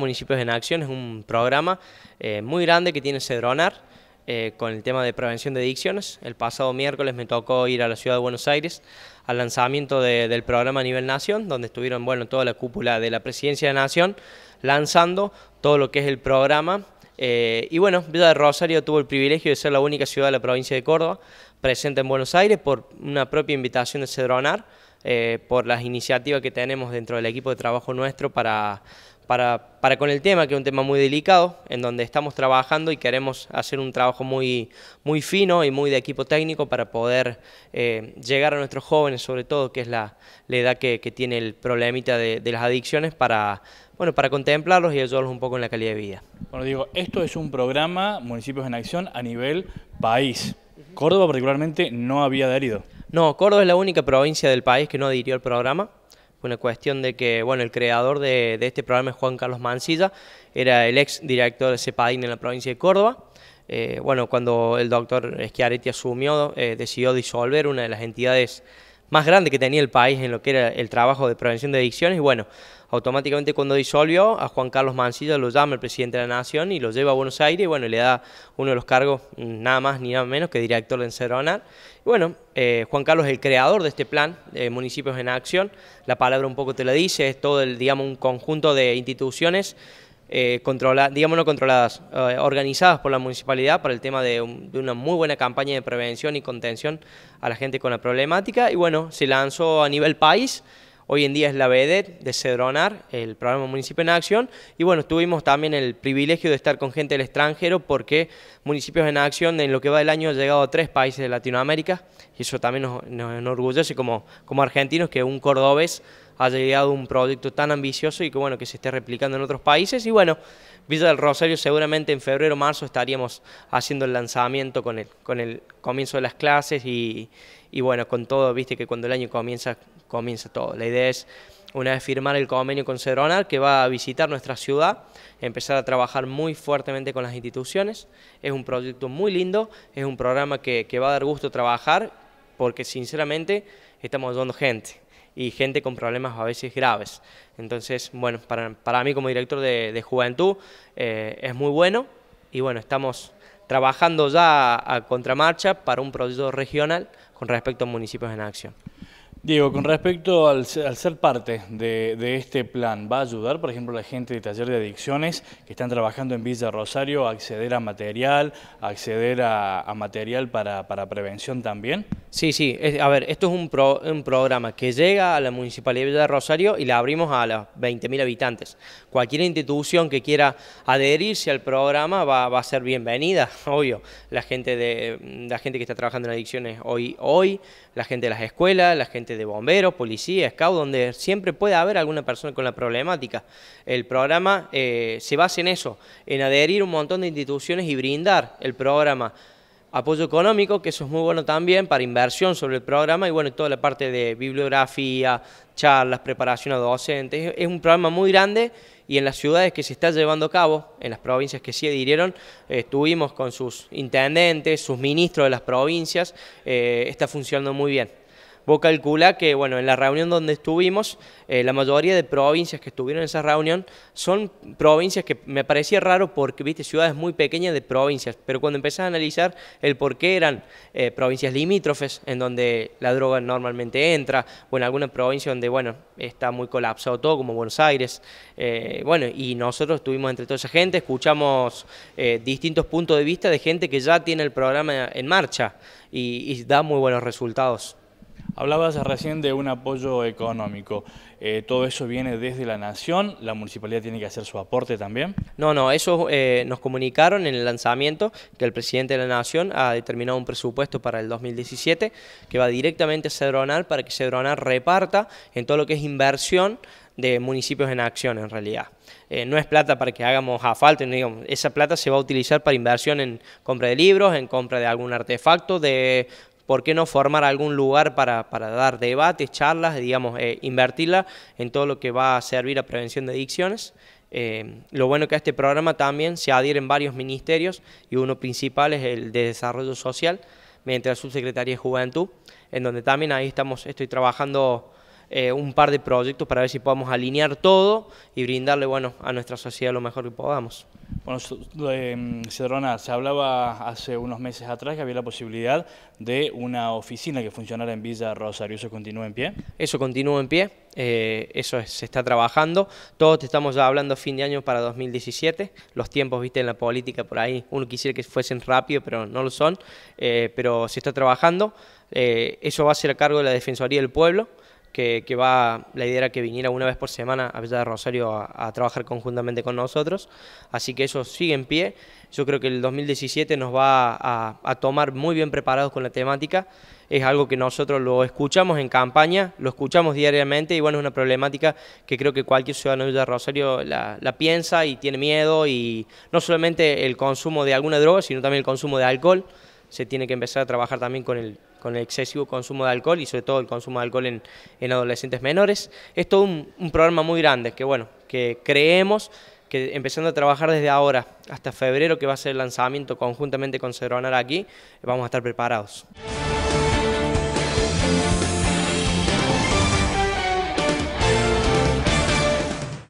Municipios en Acción es un programa eh, muy grande que tiene Cedronar eh, con el tema de prevención de adicciones. El pasado miércoles me tocó ir a la ciudad de Buenos Aires al lanzamiento del programa a nivel nación, donde estuvieron bueno, toda la cúpula de la presidencia de Nación lanzando todo lo que es el programa eh, y bueno, Villa de Rosario tuvo el privilegio de ser la única ciudad de la provincia de Córdoba presente en Buenos Aires por una propia invitación de Cedronar, por las iniciativas que tenemos dentro del equipo de trabajo nuestro para para, con el tema, que es un tema muy delicado, en donde estamos trabajando y queremos hacer un trabajo muy, fino y muy de equipo técnico para poder eh, llegar a nuestros jóvenes, sobre todo, que es la, edad que, tiene el problemita de, las adicciones, para, bueno, para contemplarlos y ayudarlos un poco en la calidad de vida. Bueno, digo, esto es un programa Municipios en Acción a nivel país. Córdoba particularmente no había adherido. No, Córdoba es la única provincia del país que no adhirió al programa una cuestión de que, bueno, el creador de, este programa es Juan Carlos Mancilla, era el ex director de CEPADIN en la provincia de Córdoba. Eh, bueno, cuando el doctor Schiaretti asumió, eh, decidió disolver una de las entidades más grande que tenía el país en lo que era el trabajo de prevención de adicciones. Y bueno, automáticamente cuando disolvió, a Juan Carlos Mancilla lo llama el presidente de la Nación y lo lleva a Buenos Aires y bueno, le da uno de los cargos mm, nada más ni nada menos que director de Encerronar. Y bueno, eh, Juan Carlos es el creador de este plan, de Municipios en Acción. La palabra un poco te la dice, es todo el, digamos, un conjunto de instituciones eh, controladas, controladas, eh, organizadas por la municipalidad para el tema de, de, una muy buena campaña de prevención y contención a la gente con la problemática. Y bueno, se lanzó a nivel país. Hoy en día es la BD e e de Cedronar, el programa Municipio en Acción. Y bueno, tuvimos también el privilegio de estar con gente del extranjero porque Municipios en Acción en lo que va del año ha llegado a tres países de Latinoamérica. Y eso también nos, enorgullece como, como argentinos que un cordobés haya llegado un proyecto tan ambicioso y que bueno, que se esté replicando en otros países. Y bueno, Villa del Rosario seguramente en febrero o marzo estaríamos haciendo el lanzamiento con el, con el comienzo de las clases y, y bueno, con todo, viste que cuando el año comienza, comienza todo. La idea es una vez firmar el convenio con Cedronar, que va a visitar nuestra ciudad, empezar a trabajar muy fuertemente con las instituciones. Es un proyecto muy lindo, es un programa que, que va a dar gusto trabajar, porque sinceramente estamos ayudando gente y gente con problemas a veces graves. Entonces, bueno, para, mí como director de, juventud eh, es muy bueno y bueno, estamos trabajando ya a, a contramarcha para un proyecto regional con respecto a municipios en acción. Diego, con respecto al, ser parte de, este plan, ¿va a ayudar, por ejemplo, la gente de taller de adicciones que están trabajando en Villa Rosario a acceder a material, a acceder a, material para, prevención también? Sí, sí. a ver, esto es un, programa que llega a la Municipalidad de Villa Rosario y la abrimos a los 20.000 habitantes. Cualquier institución que quiera adherirse al programa va, a ser bienvenida, obvio. La gente, de, la gente que está trabajando en adicciones hoy, hoy la gente de las escuelas, la gente de bomberos, policía, scout, donde siempre puede haber alguna persona con la problemática. El programa eh, se basa en eso, en adherir un montón de instituciones y brindar el programa. Apoyo económico, que eso es muy bueno también para inversión sobre el programa y bueno, toda la parte de bibliografía, charlas, preparación a docentes. Es un programa muy grande y en las ciudades que se está llevando a cabo, en las provincias que sí adhirieron, estuvimos con sus intendentes, sus ministros de las provincias, eh, está funcionando muy bien. Vos calcula que, bueno, en la reunión donde estuvimos, eh, la mayoría de provincias que estuvieron en esa reunión son provincias que me parecía raro porque, viste, ciudades muy pequeñas de provincias, pero cuando empezás a analizar el por qué eran eh, provincias limítrofes, en donde la droga normalmente entra, o en alguna provincia donde, bueno, está muy colapsado todo, como Buenos Aires. Eh, bueno, y nosotros estuvimos entre toda esa gente, escuchamos distintos puntos de vista de gente que ya tiene el programa en marcha y da muy buenos resultados. Hablabas recién de un apoyo económico. Eh, ¿Todo eso viene desde la Nación? ¿La municipalidad tiene que hacer su aporte también? No, no, eso eh, nos comunicaron en el lanzamiento que el presidente de la Nación ha determinado un presupuesto para el 2017 que va directamente a Cedronar para que Cedronar reparta en todo lo que es inversión de municipios en acción en realidad. Eh, no es plata para que hagamos asfalto. esa plata se va a utilizar para inversión en compra de libros, en compra de algún artefacto, de ¿por qué no formar algún lugar para, dar debates, charlas, digamos, eh, invertirla en todo lo que va a servir a prevención de adicciones? Eh, lo bueno que a este programa también se adhieren varios ministerios y uno principal es el de Desarrollo Social, mediante la Subsecretaría de Juventud, en donde también ahí estamos, estoy trabajando eh, un par de proyectos para ver si podemos alinear todo y brindarle bueno, a nuestra sociedad lo mejor que podamos. Bueno, em, Cedrona, se hablaba hace unos meses atrás que había la posibilidad de una oficina que funcionara en Villa Rosario. ¿Eso continúa en pie? Eso continúa en pie, eh, eso se está trabajando. Todos estamos ya hablando fin de año para 2017. Los tiempos, viste, en la política por ahí, uno quisiera que fuesen rápido, pero no lo son. Eh, pero se está trabajando. eso va a ser a cargo de la Defensoría del Pueblo que, va, la idea era que viniera una vez por semana a Villa de Rosario a, trabajar conjuntamente con nosotros, así que eso sigue en pie. Yo creo que el 2017 nos va a, tomar muy bien preparados con la temática, es algo que nosotros lo escuchamos en campaña, lo escuchamos diariamente y bueno, es una problemática que creo que cualquier ciudadano de Villa de Rosario la piensa y tiene miedo y no solamente el consumo de alguna droga, sino también el consumo de alcohol se tiene que empezar a trabajar también con el, excesivo consumo de alcohol y sobre todo el consumo de alcohol en, adolescentes menores. Es todo un, programa muy grande que, bueno, que creemos que empezando a trabajar desde ahora hasta febrero, que va a ser el lanzamiento conjuntamente con Cerronar aquí, vamos a estar preparados.